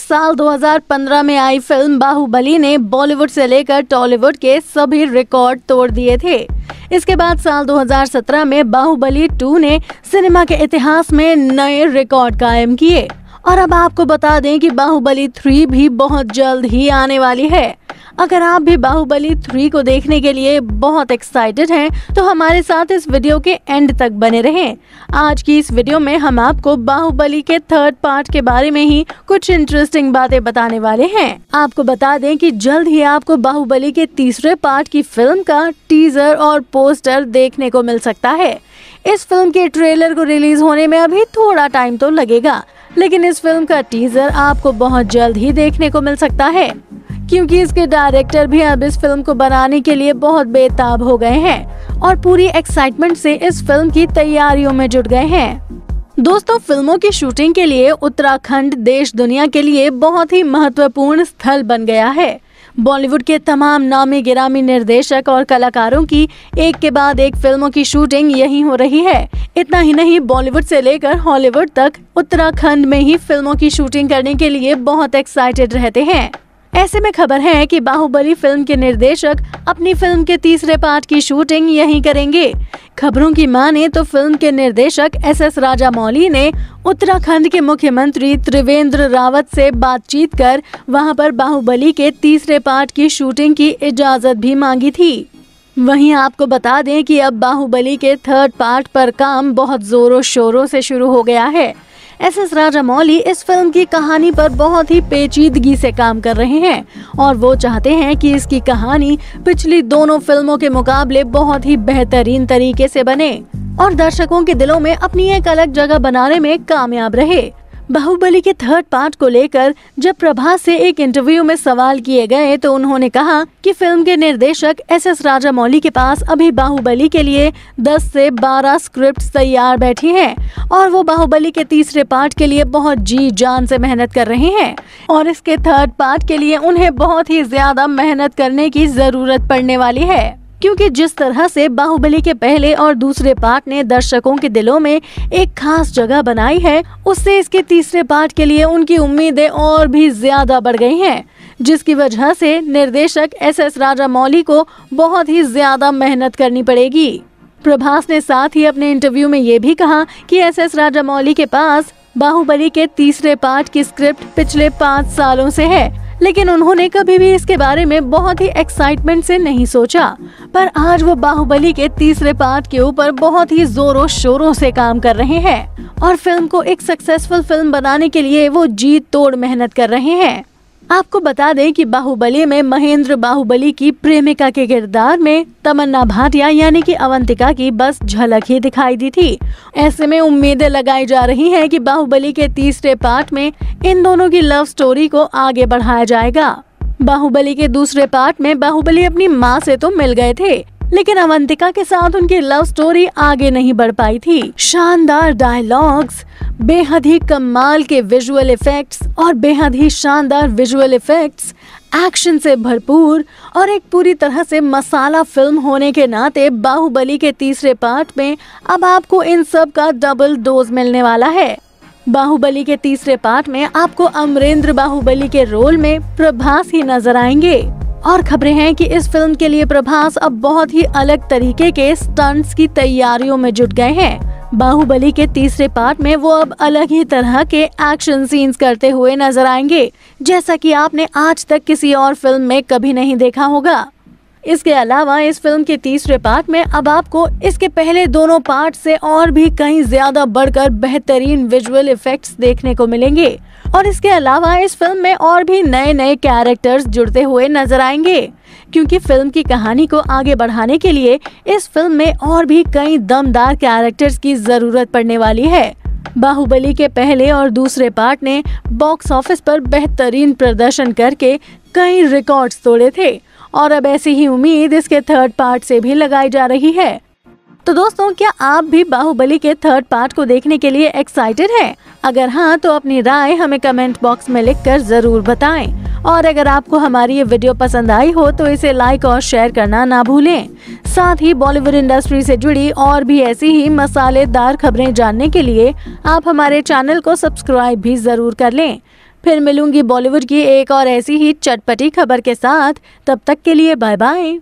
साल 2015 में आई फिल्म बाहुबली ने बॉलीवुड से लेकर टॉलीवुड के सभी रिकॉर्ड तोड़ दिए थे इसके बाद साल 2017 में बाहुबली 2 ने सिनेमा के इतिहास में नए रिकॉर्ड कायम किए और अब आपको बता दें कि बाहुबली थ्री भी बहुत जल्द ही आने वाली है अगर आप भी बाहुबली थ्री को देखने के लिए बहुत एक्साइटेड हैं तो हमारे साथ इस वीडियो के एंड तक बने रहें आज की इस वीडियो में हम आपको बाहुबली के थर्ड पार्ट के बारे में ही कुछ इंटरेस्टिंग बातें बताने वाले हैं आपको बता दें कि जल्द ही आपको बाहुबली के तीसरे पार्ट की फिल्म का टीजर और पोस्टर देखने को मिल सकता है इस फिल्म के ट्रेलर को रिलीज होने में अभी थोड़ा टाइम तो लगेगा लेकिन इस फिल्म का टीजर आपको बहुत जल्द ही देखने को मिल सकता है क्योंकि इसके डायरेक्टर भी अब इस फिल्म को बनाने के लिए बहुत बेताब हो गए हैं और पूरी एक्साइटमेंट से इस फिल्म की तैयारियों में जुट गए हैं दोस्तों फिल्मों की शूटिंग के लिए उत्तराखंड देश दुनिया के लिए बहुत ही महत्वपूर्ण स्थल बन गया है बॉलीवुड के तमाम नामी गिरामी निर्देशक और कलाकारों की एक के बाद एक फिल्मों की शूटिंग यहीं हो रही है इतना ही नहीं बॉलीवुड से लेकर हॉलीवुड तक उत्तराखंड में ही फिल्मों की शूटिंग करने के लिए बहुत एक्साइटेड रहते हैं ऐसे में खबर है कि बाहुबली फिल्म के निर्देशक अपनी फिल्म के तीसरे पार्ट की शूटिंग यहीं करेंगे खबरों की माने तो फिल्म के निर्देशक एस एस राजा मौली ने उत्तराखंड के मुख्यमंत्री त्रिवेंद्र रावत से बातचीत कर वहां पर बाहुबली के तीसरे पार्ट की शूटिंग की इजाजत भी मांगी थी वहीं आपको बता दें कि अब बाहुबली के थर्ड पार्ट पर काम बहुत जोरों शोरों से शुरू हो गया है एस एस राजा मौली इस फिल्म की कहानी पर बहुत ही पेचीदगी से काम कर रहे हैं और वो चाहते हैं कि इसकी कहानी पिछली दोनों फिल्मों के मुकाबले बहुत ही बेहतरीन तरीके से बने और दर्शकों के दिलों में अपनी एक अलग जगह बनाने में कामयाब रहे बाहुबली के थर्ड पार्ट को लेकर जब प्रभा से एक इंटरव्यू में सवाल किए गए तो उन्होंने कहा कि फिल्म के निर्देशक एस एस मौली के पास अभी बाहुबली के लिए 10 से 12 स्क्रिप्ट तैयार बैठी हैं और वो बाहुबली के तीसरे पार्ट के लिए बहुत जी जान से मेहनत कर रहे हैं और इसके थर्ड पार्ट के लिए उन्हें बहुत ही ज्यादा मेहनत करने की जरूरत पड़ने वाली है क्योंकि जिस तरह से बाहुबली के पहले और दूसरे पार्ट ने दर्शकों के दिलों में एक खास जगह बनाई है उससे इसके तीसरे पार्ट के लिए उनकी उम्मीदें और भी ज्यादा बढ़ गई हैं जिसकी वजह से निर्देशक एस एस राजा मौली को बहुत ही ज्यादा मेहनत करनी पड़ेगी प्रभास ने साथ ही अपने इंटरव्यू में ये भी कहा की एस एस राजा मौली के पास बाहुबली के तीसरे पार्ट की स्क्रिप्ट पिछले पाँच सालों से है लेकिन उन्होंने कभी भी इसके बारे में बहुत ही एक्साइटमेंट से नहीं सोचा पर आज वो बाहुबली के तीसरे पार्ट के ऊपर बहुत ही जोरों शोरों से काम कर रहे हैं और फिल्म को एक सक्सेसफुल फिल्म बनाने के लिए वो जीत तोड़ मेहनत कर रहे हैं आपको बता दें कि बाहुबली में महेंद्र बाहुबली की प्रेमिका के किरदार में तमन्ना भाटिया यानी कि अवंतिका की बस झलक ही दिखाई दी थी ऐसे में उम्मीदें लगाई जा रही हैं कि बाहुबली के तीसरे पार्ट में इन दोनों की लव स्टोरी को आगे बढ़ाया जाएगा बाहुबली के दूसरे पार्ट में बाहुबली अपनी माँ से तो मिल गए थे लेकिन अवंतिका के साथ उनकी लव स्टोरी आगे नहीं बढ़ पाई थी शानदार डायलॉग्स बेहद ही कमाल के विजुअल इफेक्ट्स और बेहद ही शानदार विजुअल इफेक्ट्स एक्शन से भरपूर और एक पूरी तरह से मसाला फिल्म होने के नाते बाहुबली के तीसरे पार्ट में अब आपको इन सब का डबल डोज मिलने वाला है बाहुबली के तीसरे पार्ट में आपको अमरेंद्र बाहुबली के रोल में प्रभास ही नजर आएंगे और खबरें हैं कि इस फिल्म के लिए प्रभास अब बहुत ही अलग तरीके के स्टंट्स की तैयारियों में जुट गए हैं बाहुबली के तीसरे पार्ट में वो अब अलग ही तरह के एक्शन सीन्स करते हुए नजर आएंगे जैसा कि आपने आज तक किसी और फिल्म में कभी नहीं देखा होगा इसके अलावा इस फिल्म के तीसरे पार्ट में अब आपको इसके पहले दोनों पार्ट से और भी कहीं ज्यादा बढ़कर बेहतरीन विजुअल इफेक्ट्स देखने को मिलेंगे और इसके अलावा इस फिल्म में और भी नए नए कैरेक्टर्स जुड़ते हुए नजर आएंगे क्योंकि फिल्म की कहानी को आगे बढ़ाने के लिए इस फिल्म में और भी कई दमदार कैरेक्टर्स की जरूरत पड़ने वाली है बाहुबली के पहले और दूसरे पार्ट ने बॉक्स ऑफिस पर बेहतरीन प्रदर्शन करके कई रिकॉर्ड्स तोड़े थे और अब ऐसी ही उम्मीद इसके थर्ड पार्ट से भी लगाई जा रही है तो दोस्तों क्या आप भी बाहुबली के थर्ड पार्ट को देखने के लिए एक्साइटेड हैं? अगर हाँ तो अपनी राय हमें कमेंट बॉक्स में लिखकर जरूर बताएं। और अगर आपको हमारी ये वीडियो पसंद आई हो तो इसे लाइक और शेयर करना ना भूलें साथ ही बॉलीवुड इंडस्ट्री से जुड़ी और भी ऐसी ही मसालेदार खबरें जानने के लिए आप हमारे चैनल को सब्सक्राइब भी जरूर कर लें फिर मिलूंगी बॉलीवुड की एक और ऐसी ही चटपटी खबर के साथ तब तक के लिए बाय बाय